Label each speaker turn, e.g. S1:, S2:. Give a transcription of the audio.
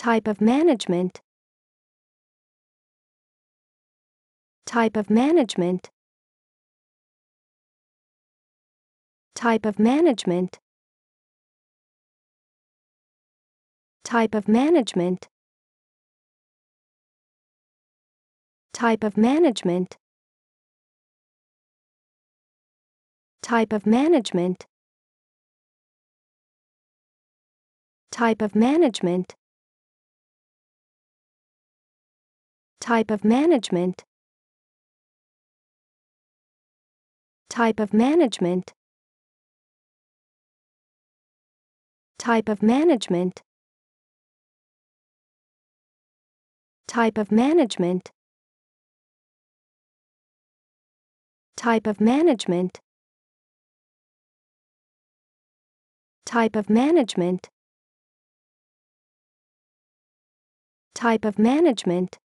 S1: Type of management. Type of management. Type of management. Type of management. Type of management. Type of management. Type of management. Type of management. Type of management. Type of management. Type of management. Type of management. Type of management. Type of management.